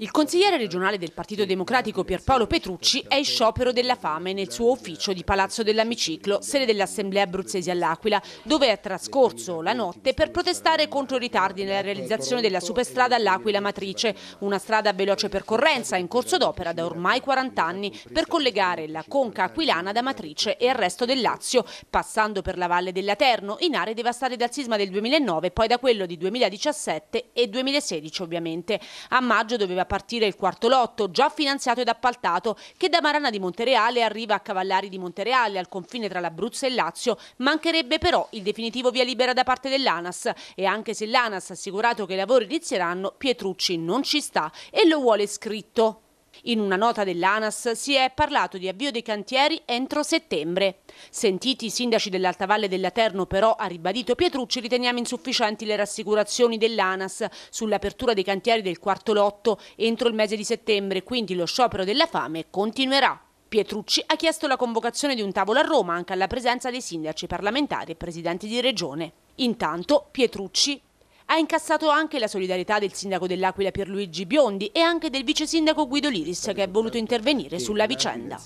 Il consigliere regionale del Partito Democratico Pierpaolo Petrucci è in sciopero della fame nel suo ufficio di Palazzo dell'Amiciclo, sede dell'Assemblea Abruzzesi all'Aquila, dove ha trascorso la notte per protestare contro i ritardi nella realizzazione della superstrada all'Aquila Matrice, una strada a veloce percorrenza in corso d'opera da ormai 40 anni per collegare la conca aquilana da Matrice e al resto del Lazio, passando per la Valle dell'Aterno in aree devastate dal sisma del 2009 poi da quello di 2017 e 2016 ovviamente. A maggio doveva doveva partire il quarto lotto, già finanziato ed appaltato, che da Marana di Montereale arriva a Cavallari di Montereale, al confine tra l'Abruzzo e il Lazio. Mancherebbe però il definitivo via libera da parte dell'ANAS e anche se l'ANAS ha assicurato che i lavori inizieranno, Pietrucci non ci sta e lo vuole scritto. In una nota dell'ANAS si è parlato di avvio dei cantieri entro settembre. Sentiti i sindaci dell'Alta Valle del Laterno però, ha ribadito Pietrucci, riteniamo insufficienti le rassicurazioni dell'ANAS sull'apertura dei cantieri del quarto lotto entro il mese di settembre, quindi lo sciopero della fame continuerà. Pietrucci ha chiesto la convocazione di un tavolo a Roma anche alla presenza dei sindaci parlamentari e presidenti di regione. Intanto Pietrucci ha incassato anche la solidarietà del sindaco dell'Aquila Pierluigi Biondi e anche del vice sindaco Guido Liris che è voluto intervenire sulla vicenda.